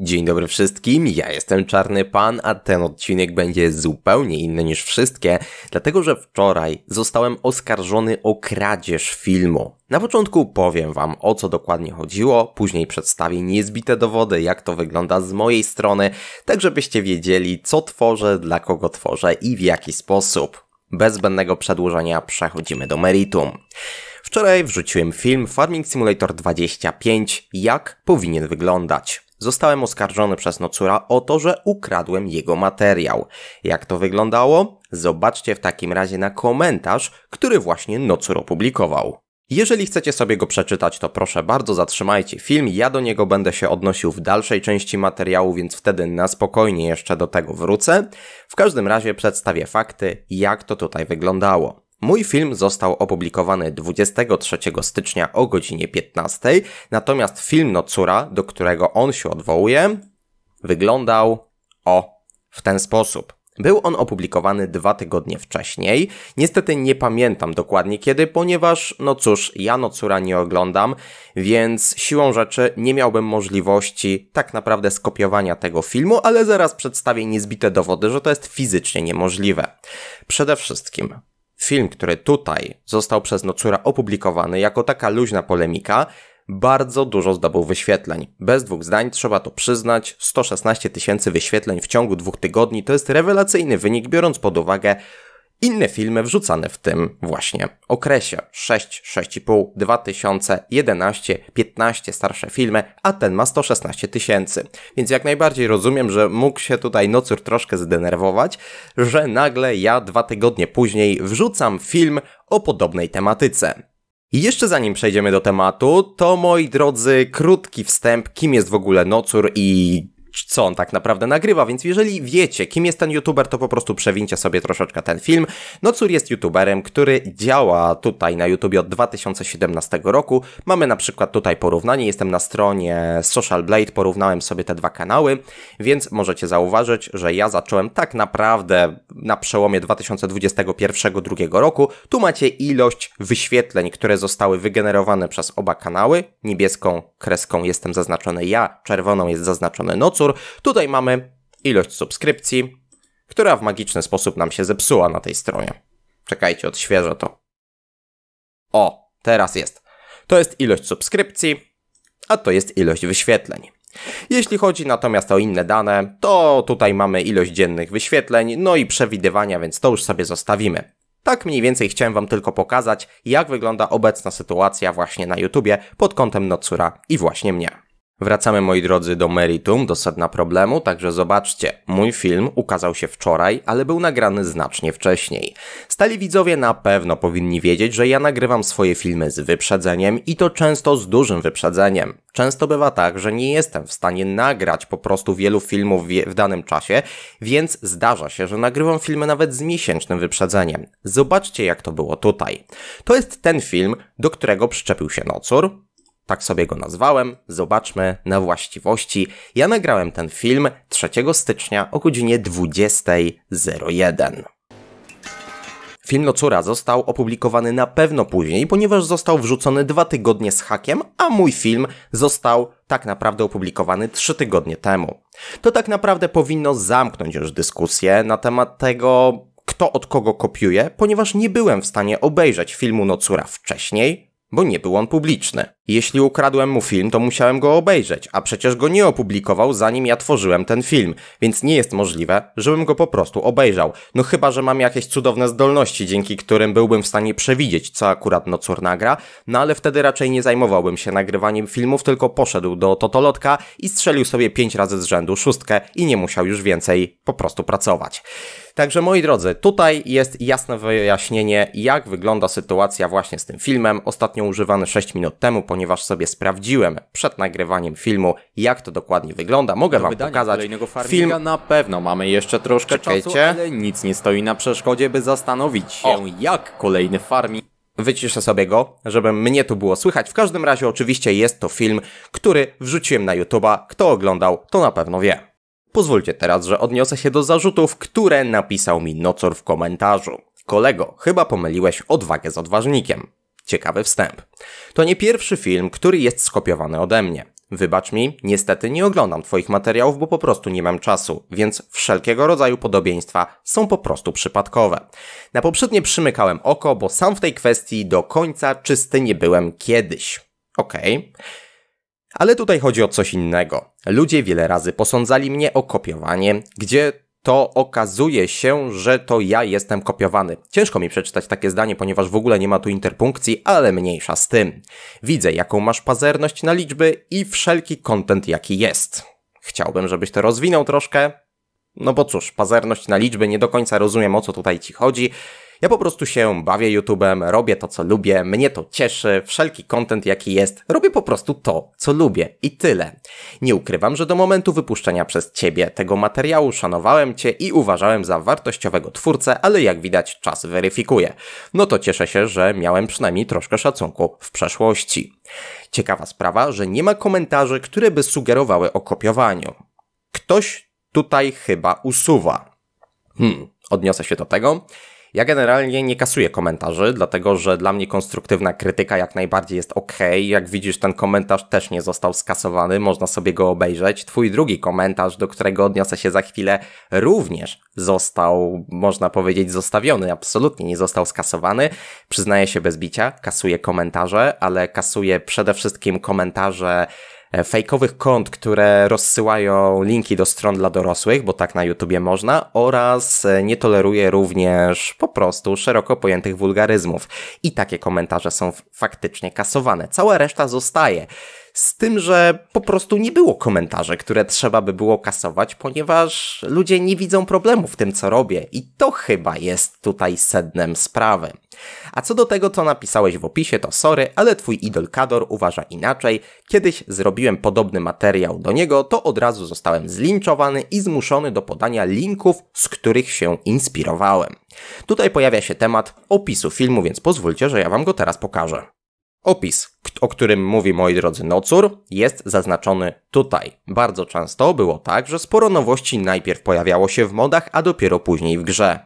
Dzień dobry wszystkim, ja jestem Czarny Pan, a ten odcinek będzie zupełnie inny niż wszystkie, dlatego że wczoraj zostałem oskarżony o kradzież filmu. Na początku powiem wam o co dokładnie chodziło, później przedstawię niezbite dowody, jak to wygląda z mojej strony, tak żebyście wiedzieli co tworzę, dla kogo tworzę i w jaki sposób. Bez zbędnego przedłużenia przechodzimy do meritum. Wczoraj wrzuciłem film Farming Simulator 25, jak powinien wyglądać. Zostałem oskarżony przez Nocura o to, że ukradłem jego materiał. Jak to wyglądało? Zobaczcie w takim razie na komentarz, który właśnie Nocur opublikował. Jeżeli chcecie sobie go przeczytać, to proszę bardzo zatrzymajcie film. Ja do niego będę się odnosił w dalszej części materiału, więc wtedy na spokojnie jeszcze do tego wrócę. W każdym razie przedstawię fakty, jak to tutaj wyglądało. Mój film został opublikowany 23 stycznia o godzinie 15, natomiast film Nocura, do którego on się odwołuje, wyglądał o w ten sposób. Był on opublikowany dwa tygodnie wcześniej. Niestety nie pamiętam dokładnie kiedy, ponieważ, no cóż, ja Nocura nie oglądam, więc siłą rzeczy nie miałbym możliwości tak naprawdę skopiowania tego filmu, ale zaraz przedstawię niezbite dowody, że to jest fizycznie niemożliwe. Przede wszystkim, film, który tutaj został przez Nocura opublikowany jako taka luźna polemika, bardzo dużo zdobył wyświetleń. Bez dwóch zdań trzeba to przyznać, 116 tysięcy wyświetleń w ciągu dwóch tygodni to jest rewelacyjny wynik, biorąc pod uwagę inne filmy wrzucane w tym właśnie okresie. 6, 6,5, 2011, 15 starsze filmy, a ten ma 116 tysięcy. Więc jak najbardziej rozumiem, że mógł się tutaj Nocur troszkę zdenerwować, że nagle ja dwa tygodnie później wrzucam film o podobnej tematyce. I jeszcze zanim przejdziemy do tematu, to moi drodzy, krótki wstęp, kim jest w ogóle Nocur i co on tak naprawdę nagrywa, więc jeżeli wiecie, kim jest ten youtuber, to po prostu przewincie sobie troszeczkę ten film. No cór jest youtuberem, który działa tutaj na YouTubie od 2017 roku. Mamy na przykład tutaj porównanie, jestem na stronie Social Blade, porównałem sobie te dwa kanały, więc możecie zauważyć, że ja zacząłem tak naprawdę na przełomie 2021-2022 roku. Tu macie ilość wyświetleń, które zostały wygenerowane przez oba kanały. Niebieską kreską jestem zaznaczony ja, czerwoną jest zaznaczony nocór. Tutaj mamy ilość subskrypcji, która w magiczny sposób nam się zepsuła na tej stronie. Czekajcie, odświeżę to. O, teraz jest. To jest ilość subskrypcji, a to jest ilość wyświetleń. Jeśli chodzi natomiast o inne dane, to tutaj mamy ilość dziennych wyświetleń, no i przewidywania, więc to już sobie zostawimy. Tak mniej więcej chciałem Wam tylko pokazać, jak wygląda obecna sytuacja właśnie na YouTubie pod kątem Nocura i właśnie mnie. Wracamy moi drodzy do meritum, do sedna problemu, także zobaczcie, mój film ukazał się wczoraj, ale był nagrany znacznie wcześniej. Stali widzowie na pewno powinni wiedzieć, że ja nagrywam swoje filmy z wyprzedzeniem i to często z dużym wyprzedzeniem. Często bywa tak, że nie jestem w stanie nagrać po prostu wielu filmów w danym czasie, więc zdarza się, że nagrywam filmy nawet z miesięcznym wyprzedzeniem. Zobaczcie jak to było tutaj. To jest ten film, do którego przyczepił się nocur, tak sobie go nazwałem, zobaczmy na właściwości. Ja nagrałem ten film 3 stycznia o godzinie 20.01. Film Nocura został opublikowany na pewno później, ponieważ został wrzucony dwa tygodnie z hakiem, a mój film został tak naprawdę opublikowany trzy tygodnie temu. To tak naprawdę powinno zamknąć już dyskusję na temat tego, kto od kogo kopiuje, ponieważ nie byłem w stanie obejrzeć filmu Nocura wcześniej, bo nie był on publiczny. Jeśli ukradłem mu film, to musiałem go obejrzeć, a przecież go nie opublikował zanim ja tworzyłem ten film, więc nie jest możliwe, żebym go po prostu obejrzał. No chyba, że mam jakieś cudowne zdolności, dzięki którym byłbym w stanie przewidzieć, co akurat nocur nagra, no ale wtedy raczej nie zajmowałbym się nagrywaniem filmów, tylko poszedł do Totolotka i strzelił sobie pięć razy z rzędu szóstkę i nie musiał już więcej po prostu pracować. Także moi drodzy, tutaj jest jasne wyjaśnienie, jak wygląda sytuacja właśnie z tym filmem. Ostatnio używany 6 minut temu, ponieważ sobie sprawdziłem przed nagrywaniem filmu, jak to dokładnie wygląda. Mogę Do wam pokazać. Film na pewno mamy jeszcze troszkę Czekajcie. czasu, ale nic nie stoi na przeszkodzie, by zastanowić się, o. jak kolejny farming wyciszę sobie go, żeby mnie tu było słychać. W każdym razie oczywiście jest to film, który wrzuciłem na YouTube'a. Kto oglądał, to na pewno wie. Pozwólcie teraz, że odniosę się do zarzutów, które napisał mi Nocor w komentarzu. Kolego, chyba pomyliłeś odwagę z odważnikiem. Ciekawy wstęp. To nie pierwszy film, który jest skopiowany ode mnie. Wybacz mi, niestety nie oglądam Twoich materiałów, bo po prostu nie mam czasu, więc wszelkiego rodzaju podobieństwa są po prostu przypadkowe. Na poprzednie przymykałem oko, bo sam w tej kwestii do końca czysty nie byłem kiedyś. Okej. Okay. Ale tutaj chodzi o coś innego. Ludzie wiele razy posądzali mnie o kopiowanie, gdzie to okazuje się, że to ja jestem kopiowany. Ciężko mi przeczytać takie zdanie, ponieważ w ogóle nie ma tu interpunkcji, ale mniejsza z tym. Widzę, jaką masz pazerność na liczby i wszelki kontent, jaki jest. Chciałbym, żebyś to rozwinął troszkę. No bo cóż, pazerność na liczby, nie do końca rozumiem o co tutaj ci chodzi. Ja po prostu się bawię YouTube'em, robię to, co lubię, mnie to cieszy, wszelki content jaki jest, robię po prostu to, co lubię i tyle. Nie ukrywam, że do momentu wypuszczenia przez ciebie tego materiału szanowałem cię i uważałem za wartościowego twórcę, ale jak widać czas weryfikuje. No to cieszę się, że miałem przynajmniej troszkę szacunku w przeszłości. Ciekawa sprawa, że nie ma komentarzy, które by sugerowały o kopiowaniu. Ktoś tutaj chyba usuwa. Hmm, odniosę się do tego. Ja generalnie nie kasuję komentarzy, dlatego że dla mnie konstruktywna krytyka jak najbardziej jest ok. Jak widzisz, ten komentarz też nie został skasowany, można sobie go obejrzeć. Twój drugi komentarz, do którego odniosę się za chwilę, również został, można powiedzieć, zostawiony, absolutnie nie został skasowany. Przyznaję się bez bicia, kasuję komentarze, ale kasuję przede wszystkim komentarze E, fejkowych kont, które rozsyłają linki do stron dla dorosłych, bo tak na YouTubie można, oraz e, nie toleruje również po prostu szeroko pojętych wulgaryzmów. I takie komentarze są faktycznie kasowane. Cała reszta zostaje. Z tym, że po prostu nie było komentarzy, które trzeba by było kasować, ponieważ ludzie nie widzą problemu w tym, co robię. I to chyba jest tutaj sednem sprawy. A co do tego, co napisałeś w opisie, to sorry, ale twój idol Kador uważa inaczej. Kiedyś zrobiłem podobny materiał do niego, to od razu zostałem zlinczowany i zmuszony do podania linków, z których się inspirowałem. Tutaj pojawia się temat opisu filmu, więc pozwólcie, że ja wam go teraz pokażę. Opis, o którym mówi moi drodzy Nocur, jest zaznaczony tutaj. Bardzo często było tak, że sporo nowości najpierw pojawiało się w modach, a dopiero później w grze.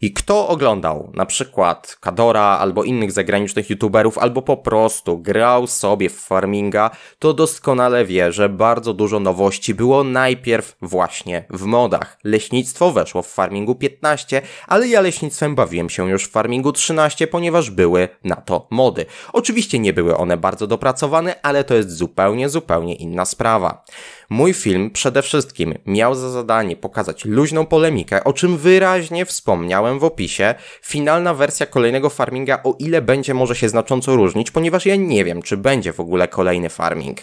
I kto oglądał na przykład Kadora albo innych zagranicznych youtuberów, albo po prostu grał sobie w farminga, to doskonale wie, że bardzo dużo nowości było najpierw właśnie w modach. Leśnictwo weszło w farmingu 15, ale ja leśnictwem bawiłem się już w farmingu 13, ponieważ były na to mody. Oczywiście nie były one bardzo dopracowane, ale to jest zupełnie, zupełnie inna sprawa. Mój film przede wszystkim miał za zadanie pokazać luźną polemikę, o czym wyraźnie wspomniałem w opisie. Finalna wersja kolejnego farminga o ile będzie może się znacząco różnić, ponieważ ja nie wiem, czy będzie w ogóle kolejny farming.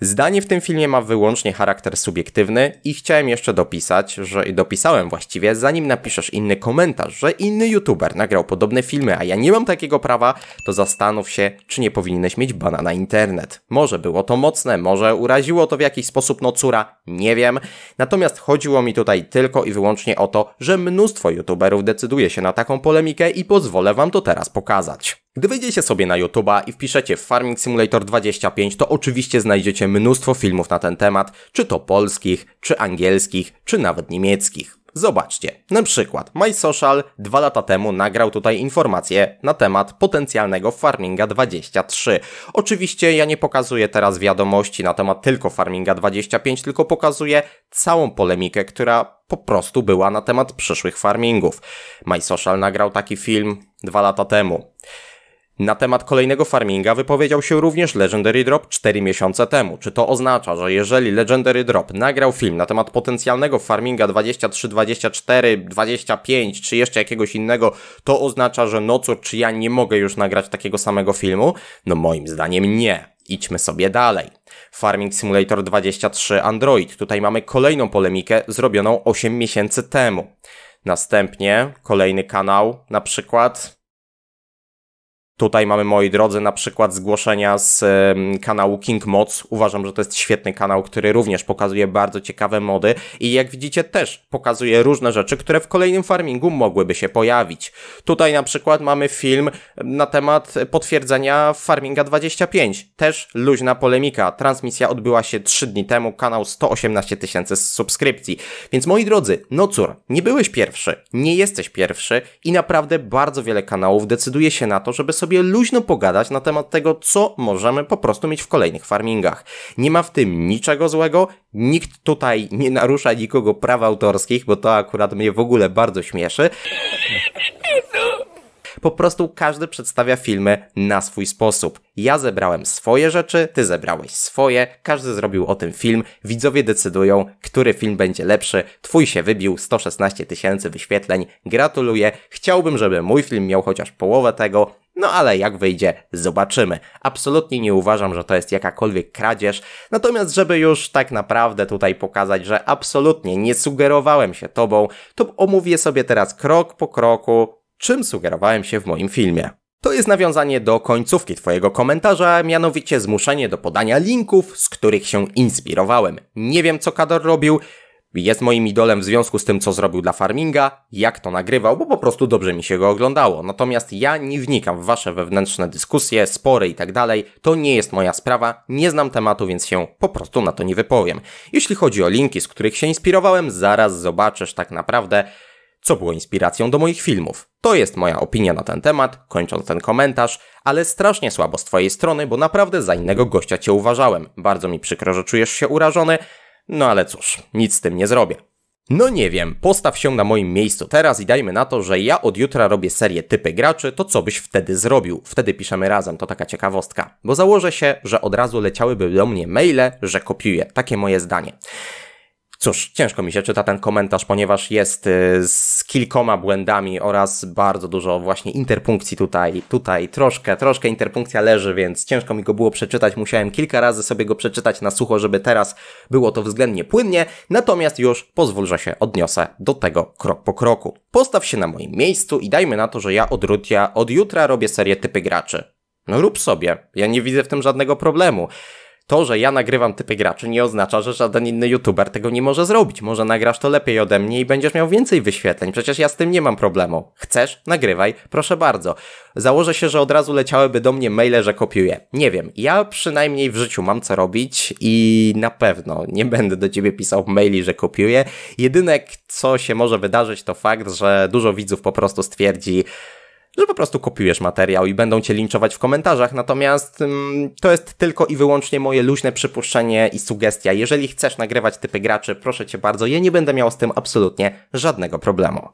Zdanie w tym filmie ma wyłącznie charakter subiektywny i chciałem jeszcze dopisać, że dopisałem właściwie, zanim napiszesz inny komentarz, że inny youtuber nagrał podobne filmy, a ja nie mam takiego prawa, to zastanów się, czy nie powinieneś mieć bana na internet. Może było to mocne, może uraziło to w jakiś sposób nocura, nie wiem. Natomiast chodziło mi tutaj tylko i wyłącznie o to, że mnóstwo youtuberów decyduje się na taką polemikę i pozwolę wam to teraz pokazać. Gdy wyjdziecie sobie na YouTube'a i wpiszecie Farming Simulator 25, to oczywiście znajdziecie mnóstwo filmów na ten temat, czy to polskich, czy angielskich, czy nawet niemieckich. Zobaczcie, na przykład MySocial dwa lata temu nagrał tutaj informację na temat potencjalnego Farminga 23. Oczywiście ja nie pokazuję teraz wiadomości na temat tylko Farminga 25, tylko pokazuję całą polemikę, która po prostu była na temat przyszłych farmingów. MySocial nagrał taki film dwa lata temu. Na temat kolejnego farminga wypowiedział się również Legendary Drop 4 miesiące temu. Czy to oznacza, że jeżeli Legendary Drop nagrał film na temat potencjalnego farminga 23, 24, 25 czy jeszcze jakiegoś innego, to oznacza, że no co, czy ja nie mogę już nagrać takiego samego filmu? No moim zdaniem nie. Idźmy sobie dalej. Farming Simulator 23 Android. Tutaj mamy kolejną polemikę zrobioną 8 miesięcy temu. Następnie kolejny kanał, na przykład Tutaj mamy, moi drodzy, na przykład zgłoszenia z kanału King Mods. Uważam, że to jest świetny kanał, który również pokazuje bardzo ciekawe mody i jak widzicie też pokazuje różne rzeczy, które w kolejnym farmingu mogłyby się pojawić. Tutaj na przykład mamy film na temat potwierdzenia Farminga 25. Też luźna polemika. Transmisja odbyła się 3 dni temu, kanał 118 tysięcy subskrypcji. Więc moi drodzy, no cór, nie byłeś pierwszy, nie jesteś pierwszy i naprawdę bardzo wiele kanałów decyduje się na to, żeby sobie sobie luźno pogadać na temat tego, co możemy po prostu mieć w kolejnych farmingach. Nie ma w tym niczego złego, nikt tutaj nie narusza nikogo praw autorskich, bo to akurat mnie w ogóle bardzo śmieszy. Po prostu każdy przedstawia filmy na swój sposób. Ja zebrałem swoje rzeczy, ty zebrałeś swoje, każdy zrobił o tym film, widzowie decydują, który film będzie lepszy. Twój się wybił, 116 tysięcy wyświetleń, gratuluję. Chciałbym, żeby mój film miał chociaż połowę tego, no ale jak wyjdzie, zobaczymy. Absolutnie nie uważam, że to jest jakakolwiek kradzież, natomiast żeby już tak naprawdę tutaj pokazać, że absolutnie nie sugerowałem się tobą, to omówię sobie teraz krok po kroku czym sugerowałem się w moim filmie. To jest nawiązanie do końcówki Twojego komentarza, mianowicie zmuszenie do podania linków, z których się inspirowałem. Nie wiem, co Kador robił, jest moim idolem w związku z tym, co zrobił dla farminga, jak to nagrywał, bo po prostu dobrze mi się go oglądało. Natomiast ja nie wnikam w wasze wewnętrzne dyskusje, spory i tak dalej. To nie jest moja sprawa, nie znam tematu, więc się po prostu na to nie wypowiem. Jeśli chodzi o linki, z których się inspirowałem, zaraz zobaczysz tak naprawdę, co było inspiracją do moich filmów. To jest moja opinia na ten temat, kończąc ten komentarz, ale strasznie słabo z twojej strony, bo naprawdę za innego gościa cię uważałem. Bardzo mi przykro, że czujesz się urażony, no ale cóż, nic z tym nie zrobię. No nie wiem, postaw się na moim miejscu teraz i dajmy na to, że ja od jutra robię serię typy graczy, to co byś wtedy zrobił? Wtedy piszemy razem, to taka ciekawostka. Bo założę się, że od razu leciałyby do mnie maile, że kopiuję. Takie moje zdanie. Cóż, ciężko mi się czyta ten komentarz, ponieważ jest y, z kilkoma błędami oraz bardzo dużo właśnie interpunkcji tutaj, tutaj troszkę, troszkę interpunkcja leży, więc ciężko mi go było przeczytać. Musiałem kilka razy sobie go przeczytać na sucho, żeby teraz było to względnie płynnie, natomiast już pozwól, że się odniosę do tego krok po kroku. Postaw się na moim miejscu i dajmy na to, że ja od, rutia, od jutra robię serię typy graczy. No rób sobie, ja nie widzę w tym żadnego problemu to, że ja nagrywam typy graczy, nie oznacza, że żaden inny youtuber tego nie może zrobić. Może nagrasz to lepiej ode mnie i będziesz miał więcej wyświetleń. Przecież ja z tym nie mam problemu. Chcesz? Nagrywaj, proszę bardzo. Założę się, że od razu leciałyby do mnie maile, że kopiuję. Nie wiem, ja przynajmniej w życiu mam co robić i na pewno nie będę do ciebie pisał maili, że kopiuję. Jedyne, co się może wydarzyć, to fakt, że dużo widzów po prostu stwierdzi, że po prostu kopiujesz materiał i będą cię linczować w komentarzach, natomiast ym, mm, to jest tylko i wyłącznie moje luźne przypuszczenie i sugestia. Jeżeli chcesz nagrywać typy graczy, proszę cię bardzo, ja nie będę miał z tym absolutnie żadnego problemu.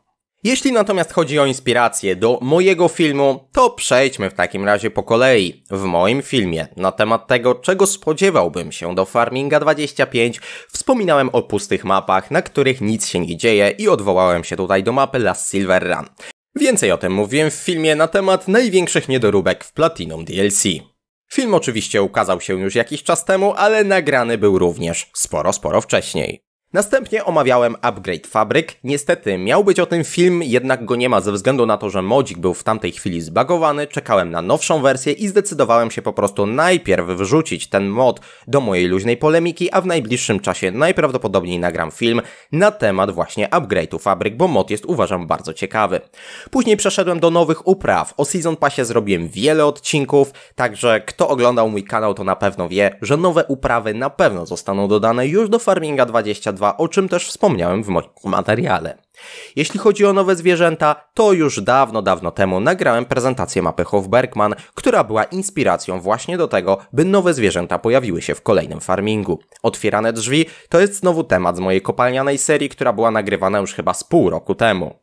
Jeśli natomiast chodzi o inspirację do mojego filmu, to przejdźmy w takim razie po kolei. W moim filmie na temat tego, czego spodziewałbym się do Farminga 25, wspominałem o pustych mapach, na których nic się nie dzieje i odwołałem się tutaj do mapy Last Silver Run. Więcej o tym mówiłem w filmie na temat największych niedoróbek w Platinum DLC. Film oczywiście ukazał się już jakiś czas temu, ale nagrany był również sporo, sporo wcześniej. Następnie omawiałem upgrade fabryk. Niestety miał być o tym film, jednak go nie ma ze względu na to, że modzik był w tamtej chwili zbagowany, czekałem na nowszą wersję i zdecydowałem się po prostu najpierw wrzucić ten mod do mojej luźnej polemiki, a w najbliższym czasie najprawdopodobniej nagram film na temat właśnie upgrade'u fabryk, bo mod jest uważam bardzo ciekawy. Później przeszedłem do nowych upraw. O Season Passie zrobiłem wiele odcinków, także kto oglądał mój kanał to na pewno wie, że nowe uprawy na pewno zostaną dodane już do Farminga 20. 2, o czym też wspomniałem w moim materiale. Jeśli chodzi o nowe zwierzęta, to już dawno, dawno temu nagrałem prezentację mapy Hofbergman, która była inspiracją właśnie do tego, by nowe zwierzęta pojawiły się w kolejnym farmingu. Otwierane drzwi to jest znowu temat z mojej kopalnianej serii, która była nagrywana już chyba z pół roku temu.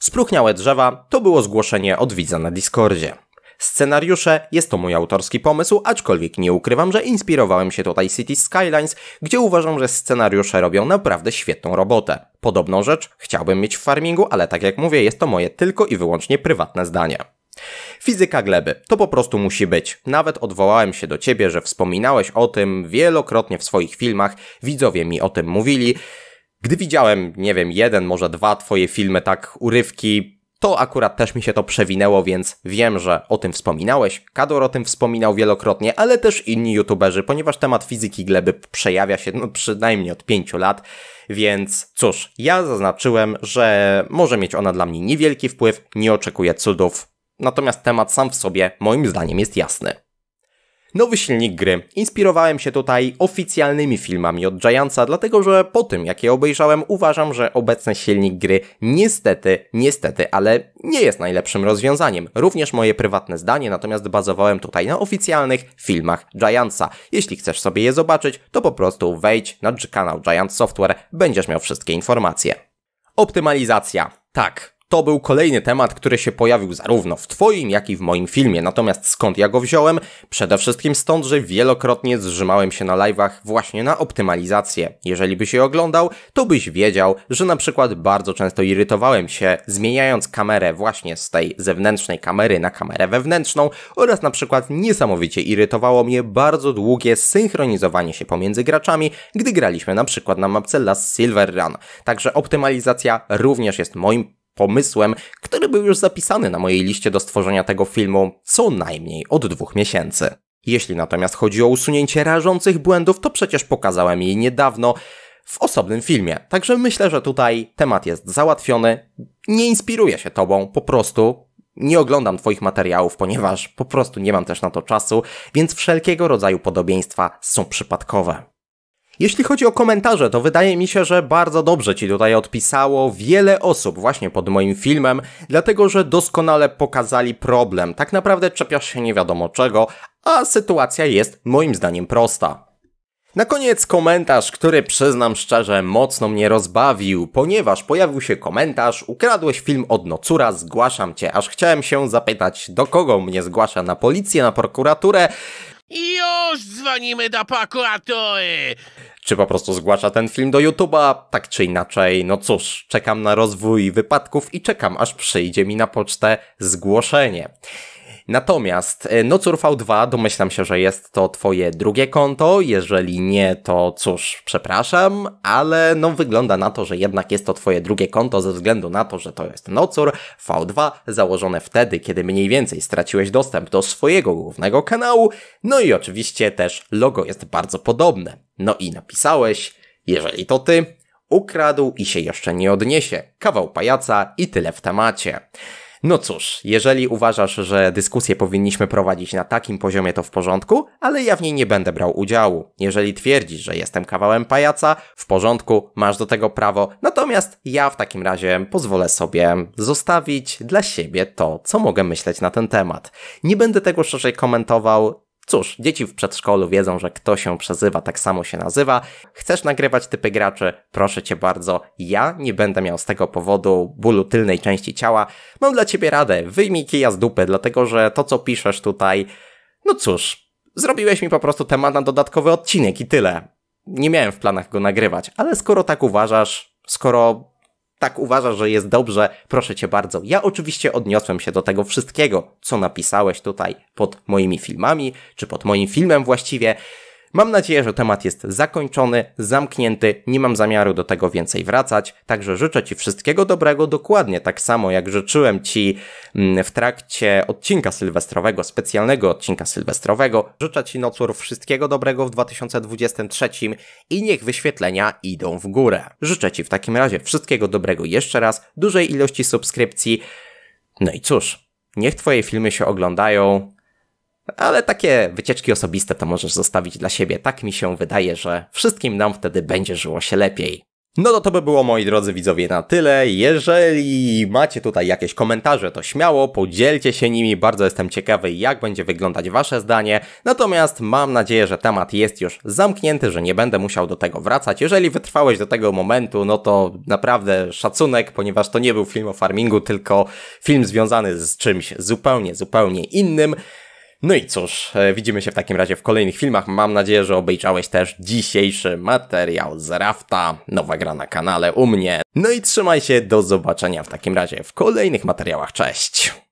Spruchniałe drzewa to było zgłoszenie od widza na Discordzie. Scenariusze jest to mój autorski pomysł, aczkolwiek nie ukrywam, że inspirowałem się tutaj City Skylines, gdzie uważam, że scenariusze robią naprawdę świetną robotę. Podobną rzecz chciałbym mieć w farmingu, ale tak jak mówię, jest to moje tylko i wyłącznie prywatne zdanie. Fizyka gleby. To po prostu musi być. Nawet odwołałem się do ciebie, że wspominałeś o tym wielokrotnie w swoich filmach, widzowie mi o tym mówili. Gdy widziałem, nie wiem, jeden, może dwa twoje filmy, tak urywki, to akurat też mi się to przewinęło, więc wiem, że o tym wspominałeś. Kador o tym wspominał wielokrotnie, ale też inni youtuberzy, ponieważ temat fizyki gleby przejawia się no, przynajmniej od pięciu lat. Więc cóż, ja zaznaczyłem, że może mieć ona dla mnie niewielki wpływ, nie oczekuję cudów. Natomiast temat sam w sobie, moim zdaniem, jest jasny. Nowy silnik gry. Inspirowałem się tutaj oficjalnymi filmami od Giantsa, dlatego że po tym jak je obejrzałem uważam, że obecny silnik gry niestety, niestety, ale nie jest najlepszym rozwiązaniem. Również moje prywatne zdanie, natomiast bazowałem tutaj na oficjalnych filmach Giantsa. Jeśli chcesz sobie je zobaczyć, to po prostu wejdź na kanał Giant Software, będziesz miał wszystkie informacje. Optymalizacja. Tak, to był kolejny temat, który się pojawił zarówno w Twoim, jak i w moim filmie. Natomiast skąd ja go wziąłem? Przede wszystkim stąd, że wielokrotnie zrzymałem się na live'ach właśnie na optymalizację. Jeżeli byś je oglądał, to byś wiedział, że na przykład bardzo często irytowałem się, zmieniając kamerę właśnie z tej zewnętrznej kamery na kamerę wewnętrzną oraz na przykład niesamowicie irytowało mnie bardzo długie synchronizowanie się pomiędzy graczami, gdy graliśmy na przykład na mapce Last Silver Run. Także optymalizacja również jest moim pomysłem, który był już zapisany na mojej liście do stworzenia tego filmu co najmniej od dwóch miesięcy. Jeśli natomiast chodzi o usunięcie rażących błędów, to przecież pokazałem jej niedawno w osobnym filmie. Także myślę, że tutaj temat jest załatwiony. Nie inspiruję się tobą, po prostu nie oglądam Twoich materiałów, ponieważ po prostu nie mam też na to czasu, więc wszelkiego rodzaju podobieństwa są przypadkowe. Jeśli chodzi o komentarze, to wydaje mi się, że bardzo dobrze ci tutaj odpisało wiele osób właśnie pod moim filmem, dlatego że doskonale pokazali problem. Tak naprawdę czepiasz się nie wiadomo czego, a sytuacja jest moim zdaniem prosta. Na koniec komentarz, który przyznam szczerze mocno mnie rozbawił, ponieważ pojawił się komentarz ukradłeś film od nocura, zgłaszam cię, aż chciałem się zapytać do kogo mnie zgłasza, na policję, na prokuraturę? Już dzwonimy do prokuratury! czy po prostu zgłasza ten film do YouTube'a, tak czy inaczej, no cóż, czekam na rozwój wypadków i czekam, aż przyjdzie mi na pocztę zgłoszenie. Natomiast e, Nocur V2 domyślam się, że jest to twoje drugie konto, jeżeli nie, to cóż, przepraszam, ale no wygląda na to, że jednak jest to twoje drugie konto ze względu na to, że to jest Nocur V2 założone wtedy, kiedy mniej więcej straciłeś dostęp do swojego głównego kanału, no i oczywiście też logo jest bardzo podobne. No i napisałeś, jeżeli to ty, ukradł i się jeszcze nie odniesie, kawał pajaca i tyle w temacie. No cóż, jeżeli uważasz, że dyskusję powinniśmy prowadzić na takim poziomie, to w porządku, ale ja w niej nie będę brał udziału. Jeżeli twierdzisz, że jestem kawałem pajaca, w porządku, masz do tego prawo, natomiast ja w takim razie pozwolę sobie zostawić dla siebie to, co mogę myśleć na ten temat. Nie będę tego szerzej komentował, Cóż, dzieci w przedszkolu wiedzą, że kto się przezywa, tak samo się nazywa. Chcesz nagrywać typy graczy? Proszę cię bardzo, ja nie będę miał z tego powodu bólu tylnej części ciała. Mam dla ciebie radę, wyjmij kija z dupy, dlatego że to co piszesz tutaj, no cóż, zrobiłeś mi po prostu temat na dodatkowy odcinek i tyle. Nie miałem w planach go nagrywać, ale skoro tak uważasz, skoro tak uważasz, że jest dobrze, proszę cię bardzo. Ja oczywiście odniosłem się do tego wszystkiego, co napisałeś tutaj pod moimi filmami, czy pod moim filmem właściwie. Mam nadzieję, że temat jest zakończony, zamknięty, nie mam zamiaru do tego więcej wracać, także życzę Ci wszystkiego dobrego, dokładnie tak samo jak życzyłem Ci mm, w trakcie odcinka sylwestrowego, specjalnego odcinka sylwestrowego. Życzę Ci nocur wszystkiego dobrego w 2023 i niech wyświetlenia idą w górę. Życzę Ci w takim razie wszystkiego dobrego jeszcze raz, dużej ilości subskrypcji. No i cóż, niech Twoje filmy się oglądają, ale takie wycieczki osobiste to możesz zostawić dla siebie. Tak mi się wydaje, że wszystkim nam wtedy będzie żyło się lepiej. No to to by było moi drodzy widzowie na tyle. Jeżeli macie tutaj jakieś komentarze, to śmiało podzielcie się nimi. Bardzo jestem ciekawy jak będzie wyglądać wasze zdanie. Natomiast mam nadzieję, że temat jest już zamknięty, że nie będę musiał do tego wracać. Jeżeli wytrwałeś do tego momentu, no to naprawdę szacunek, ponieważ to nie był film o farmingu, tylko film związany z czymś zupełnie, zupełnie innym. No i cóż, e, widzimy się w takim razie w kolejnych filmach. Mam nadzieję, że obejrzałeś też dzisiejszy materiał z Rafta. Nowa gra na kanale u mnie. No i trzymaj się, do zobaczenia w takim razie w kolejnych materiałach. Cześć!